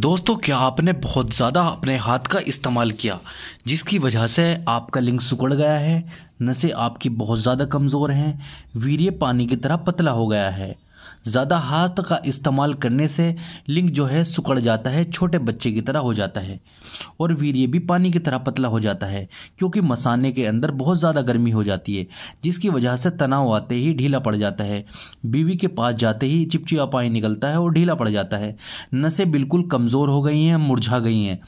दोस्तों क्या आपने बहुत ज़्यादा अपने हाथ का इस्तेमाल किया जिसकी वजह से आपका लिंग सुकड़ गया है नसें आपकी बहुत ज़्यादा कमज़ोर हैं वीर्य पानी की तरह पतला हो गया है ज़्यादा हाथ का इस्तेमाल करने से लिंग जो है सुकड़ जाता है छोटे बच्चे की तरह हो जाता है और वीर्य भी पानी की तरह पतला हो जाता है क्योंकि मसाने के अंदर बहुत ज़्यादा गर्मी हो जाती है जिसकी वजह से तनाव आते ही ढीला पड़ जाता है बीवी के पास जाते ही चिपचिपा पानी निकलता है और ढीला पड़ जाता है नसें बिल्कुल कमज़ोर हो गई हैं मुरझा गई हैं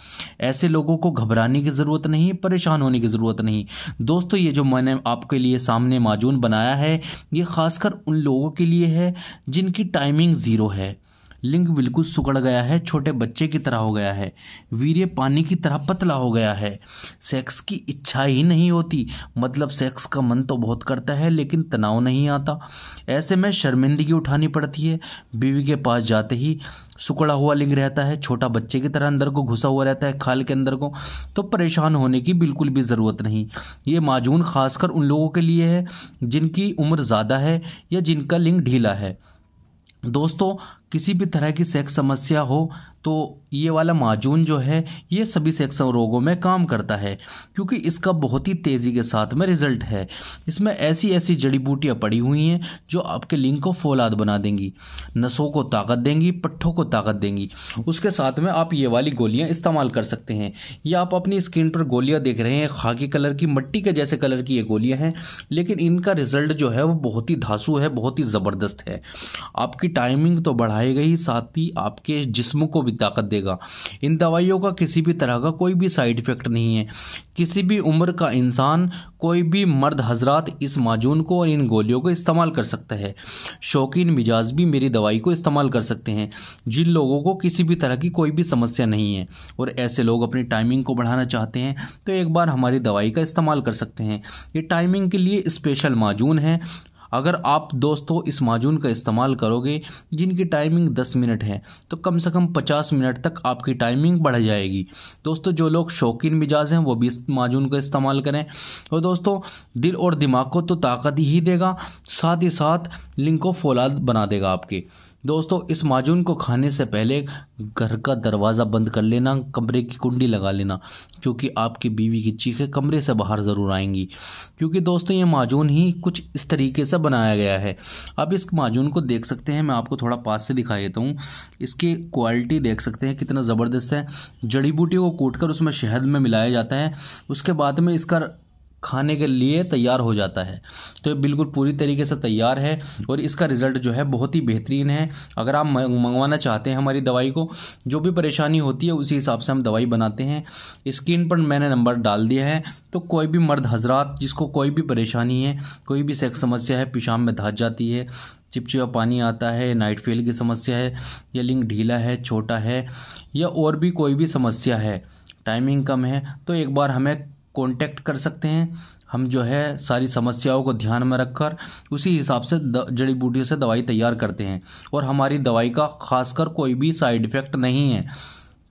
ऐसे लोगों को घबराने की ज़रूरत नहीं परेशान होने की ज़रूरत नहीं दोस्तों ये जो मैंने आपके लिए सामने माजून बनाया है ये खासकर उन लोगों के लिए है जिनकी टाइमिंग ज़ीरो है लिंग बिल्कुल सुकड़ गया है छोटे बच्चे की तरह हो गया है वीर्य पानी की तरह पतला हो गया है सेक्स की इच्छा ही नहीं होती मतलब सेक्स का मन तो बहुत करता है लेकिन तनाव नहीं आता ऐसे में शर्मिंदगी उठानी पड़ती है बीवी के पास जाते ही सुकड़ा हुआ लिंग रहता है छोटा बच्चे की तरह अंदर को घुसा हुआ रहता है खाल के अंदर को तो परेशान होने की बिल्कुल भी ज़रूरत नहीं ये माजून खासकर उन लोगों के लिए है जिनकी उम्र ज़्यादा है या जिनका लिंग ढीला है दोस्तों किसी भी तरह की सेक्स समस्या हो तो ये वाला माजून जो है ये सभी सेक्स रोगों में काम करता है क्योंकि इसका बहुत ही तेज़ी के साथ में रिजल्ट है इसमें ऐसी ऐसी जड़ी बूटियाँ पड़ी हुई हैं जो आपके लिंग को फौलाद बना देंगी नसों को ताकत देंगी पट्ठों को ताकत देंगी उसके साथ में आप ये वाली गोलियाँ इस्तेमाल कर सकते हैं या आप अपनी स्किन पर गोलियाँ देख रहे हैं खाकी कलर की मट्टी के जैसे कलर की ये गोलियाँ हैं लेकिन इनका रिजल्ट जो है वो बहुत ही धासु है बहुत ही ज़बरदस्त है आपकी टाइमिंग तो बढ़ा बढ़ाएगा ही साथ ही आपके जिस्म को भी ताकत देगा इन दवाइयों का किसी भी तरह का कोई भी साइड इफ़ेक्ट नहीं है किसी भी उम्र का इंसान कोई भी मर्द हजरात इस माजून को और इन गोलियों को इस्तेमाल कर सकता है शौकीन मिजाज भी मेरी दवाई को इस्तेमाल कर सकते हैं जिन लोगों को किसी भी तरह की कोई भी समस्या नहीं है और ऐसे लोग अपनी टाइमिंग को बढ़ाना चाहते हैं तो एक बार हमारी दवाई का इस्तेमाल कर सकते हैं ये टाइमिंग के लिए स्पेशल माजून है अगर आप दोस्तों इस माजून का इस्तेमाल करोगे जिनकी टाइमिंग दस मिनट है तो कम से कम पचास मिनट तक आपकी टाइमिंग बढ़ जाएगी दोस्तों जो लोग शौकीन मिजाज हैं वो भी इस माजून का इस्तेमाल करें और दोस्तों दिल और दिमाग को तो ताकत ही देगा साथ ही साथ लिंक को फौलाद बना देगा आपके दोस्तों इस माजून को खाने से पहले घर का दरवाज़ा बंद कर लेना कमरे की कुंडी लगा लेना क्योंकि आपकी बीवी की चीखें कमरे से बाहर ज़रूर आएंगी क्योंकि दोस्तों ये माजून ही कुछ इस तरीके से बनाया गया है अब इस माजून को देख सकते हैं मैं आपको थोड़ा पास से दिखा देता हूँ इसकी क्वालिटी देख सकते हैं कितना ज़बरदस्त है जड़ी बूटी को कूट उसमें शहद में मिलाया जाता है उसके बाद में इसका खाने के लिए तैयार हो जाता है तो ये बिल्कुल पूरी तरीके से तैयार है और इसका रिज़ल्ट जो है बहुत ही बेहतरीन है अगर आप मंगवाना चाहते हैं हमारी दवाई को जो भी परेशानी होती है उसी हिसाब से हम दवाई बनाते हैं स्क्रीन पर मैंने नंबर डाल दिया है तो कोई भी मर्द हजरात जिसको कोई भी परेशानी है कोई भी सेक्स समस्या है पेशाब में धस जाती है चिपचिपा पानी आता है नाइट फेल की समस्या है या लिंग ढीला है छोटा है या और भी कोई भी समस्या है टाइमिंग कम है तो एक बार हमें कांटेक्ट कर सकते हैं हम जो है सारी समस्याओं को ध्यान में रखकर उसी हिसाब से जड़ी बूटियों से दवाई तैयार करते हैं और हमारी दवाई का खासकर कोई भी साइड इफ़ेक्ट नहीं है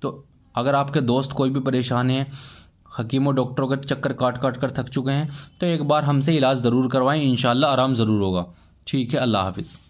तो अगर आपके दोस्त कोई भी परेशान है हकीमों डॉक्टरों का चक्कर काट काट कर थक चुके हैं तो एक बार हमसे इलाज ज़रूर करवाएं इन आराम ज़रूर होगा ठीक है अल्लाह हाफिज़